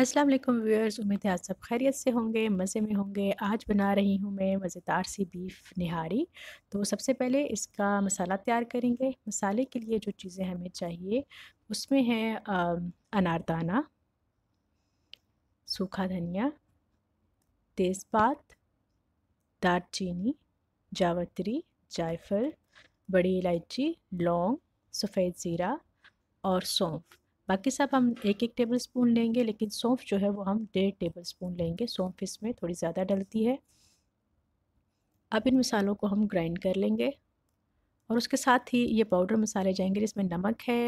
अस्सलाम वालेकुम व्यूअर्स उम्मीद है आप सब खैरियत से होंगे मज़े में होंगे आज बना रही हूँ मैं मज़ेदार सी बीफ निहारी तो सबसे पहले इसका मसाला तैयार करेंगे मसाले के लिए जो चीज़ें हमें चाहिए उसमें है अनारदाना सूखा धनिया तेज़पात दालचीनी जावत्री जायफल बड़ी इलायची लौंग सफ़ेद ज़ीरा और सौंफ बाकी सब हम एक एक टेबल स्पून लेंगे लेकिन सौंफ जो है वो हम डेढ़ टेबल स्पून लेंगे सौंफ इसमें थोड़ी ज़्यादा डलती है अब इन मसालों को हम ग्राइंड कर लेंगे और उसके साथ ही ये पाउडर मसाले जाएंगे जिसमें नमक है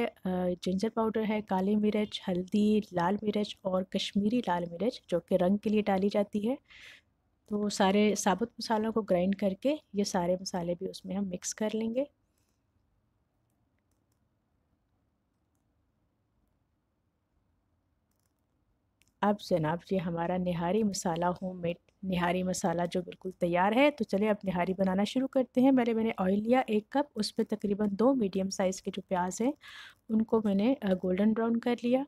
जिंजर पाउडर है काली मिर्च हल्दी लाल मिर्च और कश्मीरी लाल मिर्च जो कि रंग के लिए डाली जाती है तो सारे साबुत मसालों को ग्राइंड करके ये सारे मसाले भी उसमें हम मिक्स कर लेंगे अब जनाब ये हमारा निहारी मसाला होम मेड निहारी मसाला जो बिल्कुल तैयार है तो चलिए अब निहारी बनाना शुरू करते हैं मैंने मैंने ऑयल लिया एक कप उस पर तकरीबन दो मीडियम साइज़ के जो प्याज हैं उनको मैंने गोल्डन ब्राउन कर लिया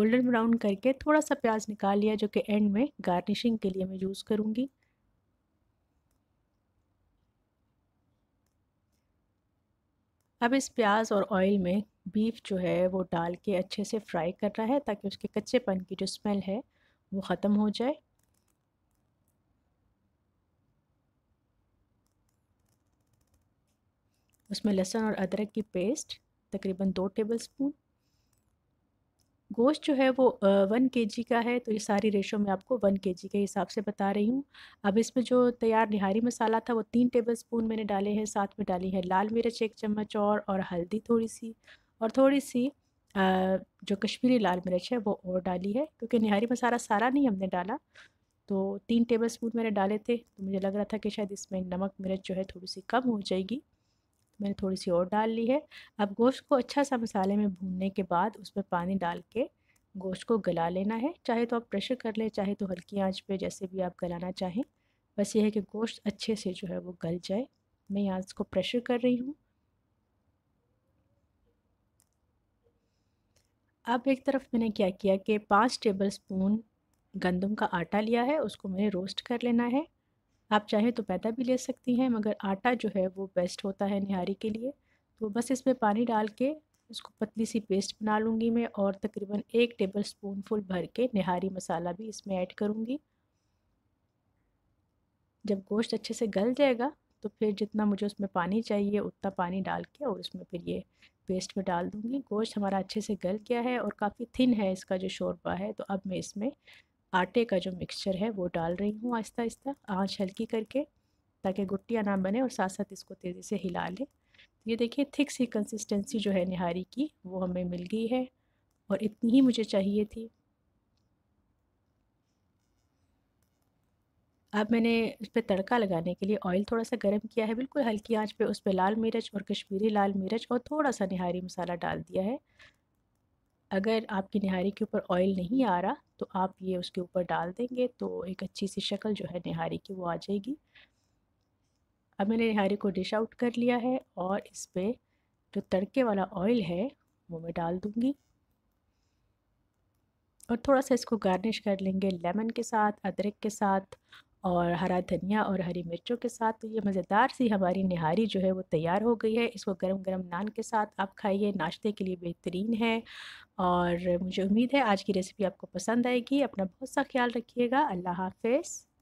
गोल्डन ब्राउन करके थोड़ा सा प्याज निकाल लिया जो कि एंड में गार्निशिंग के लिए मैं यूज़ करूँगी अब इस प्याज और ऑयल में बीफ जो है वो डाल के अच्छे से फ्राई कर रहा है ताकि उसके कच्चेपन की जो स्मेल है वो ख़त्म हो जाए उसमें लहसुन और अदरक की पेस्ट तकरीबन दो टेबल स्पून गोश्त जो है वो वन के जी का है तो ये सारी रेशो में आपको वन के जी के हिसाब से बता रही हूँ अब इसमें जो तैयार निहारी मसाला था वो तीन टेबल स्पून मैंने डाले हैं साथ में डाली है लाल मिर्च एक चम्मच और और हल्दी थोड़ी सी और थोड़ी सी जो कश्मीरी लाल मिर्च है वो और डाली है क्योंकि निहारी मसाला सारा नहीं हमने डाला तो तीन टेबल स्पून मैंने डाले थे तो मुझे लग रहा था कि शायद इसमें नमक मिर्च जो है थोड़ी सी कम हो जाएगी तो मैंने थोड़ी सी और डाल ली है अब गोश्त को अच्छा सा मसाले में भूनने के बाद उसमें पानी डाल के गोश्त को गला लेना है चाहे तो आप प्रेशर कर लें चाहे तो हल्की आंच पे जैसे भी आप गलाना चाहें बस ये है कि गोश्त अच्छे से जो है वो गल जाए मैं यहाँ इसको प्रेशर कर रही हूँ अब एक तरफ मैंने क्या किया कि पाँच टेबल स्पून गंदम का आटा लिया है उसको मैंने रोस्ट कर लेना है आप चाहे तो पैदा भी ले सकती हैं मगर आटा जो है वो बेस्ट होता है निहारी के लिए तो बस इसमें पानी डाल के उसको पतली सी पेस्ट बना लूँगी मैं और तकरीबन एक टेबल स्पून फुल भर के निहारी मसाला भी इसमें ऐड करूँगी जब गोश्त अच्छे से गल जाएगा तो फिर जितना मुझे उसमें पानी चाहिए उतना पानी डाल के और उसमें फिर ये पेस्ट में डाल दूँगी गोश्त हमारा अच्छे से गल गया है और काफ़ी थिन है इसका जो शोरबा है तो अब मैं इसमें आटे का जो मिक्सचर है वो डाल रही हूँ आहिस्ता आहिस्ता आँच हल्की करके ताकि गुट्टियाँ ना बने और साथ साथ इसको तेज़ी से हिला लें तो ये देखिए थिक सी कंसिस्टेंसी जो है निहारी की वो हमें मिल गई है और इतनी ही मुझे चाहिए थी अब मैंने इस पर तड़का लगाने के लिए ऑयल थोड़ा सा गर्म किया है बिल्कुल हल्की आंच पे उस पर लाल मिर्च और कश्मीरी लाल मिर्च और थोड़ा सा निहारी मसाला डाल दिया है अगर आपकी निहारी के ऊपर ऑयल नहीं आ रहा तो आप ये उसके ऊपर डाल देंगे तो एक अच्छी सी शक्ल जो है निहारी की वो आ जाएगी अब मैंने निहारी को डिश आउट कर लिया है और इस पर जो तड़के वाला ऑयल है वो मैं डाल दूँगी और थोड़ा सा इसको गार्निश कर लेंगे लेमन के साथ अदरक के साथ और हरा धनिया और हरी मिर्चों के साथ तो ये मज़ेदार सी हमारी निहारी जो है वो तैयार हो गई है इसको गरम गरम नान के साथ आप खाइए नाश्ते के लिए बेहतरीन है और मुझे उम्मीद है आज की रेसिपी आपको पसंद आएगी अपना बहुत सा ख्याल रखिएगा अल्लाह हाफिज़